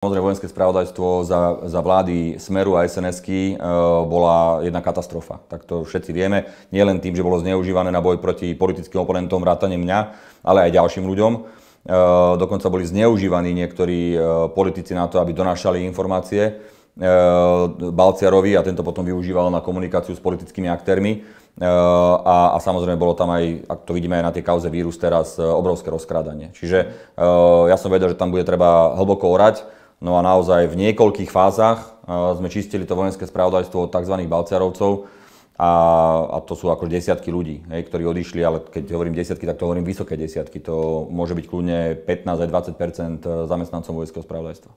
Modré vojenské spravodajstvo za, za vlády Smeru a sns e, bola jedna katastrofa. Tak to všetci vieme. Nie len tým, že bolo zneužívané na boj proti politickým oponentom, vrátane mňa, ale aj ďalším ľuďom. E, dokonca boli zneužívaní niektorí e, politici na to, aby donášali informácie e, Balciarovi a tento potom využíval na komunikáciu s politickými aktérmi. E, a, a samozrejme bolo tam aj, ak to vidíme aj na tej kauze vírus teraz, e, obrovské rozkrádanie. Čiže e, ja som vedel, že tam bude treba hlboko orať No a naozaj v niekoľkých fázach sme čistili to vojenské spravodajstvo od tzv. balciarovcov a, a to sú ako desiatky ľudí, hej, ktorí odišli, ale keď hovorím desiatky, tak to hovorím vysoké desiatky. To môže byť kľudne 15 aj 20 e, zamestnancov vojenského spravodajstva.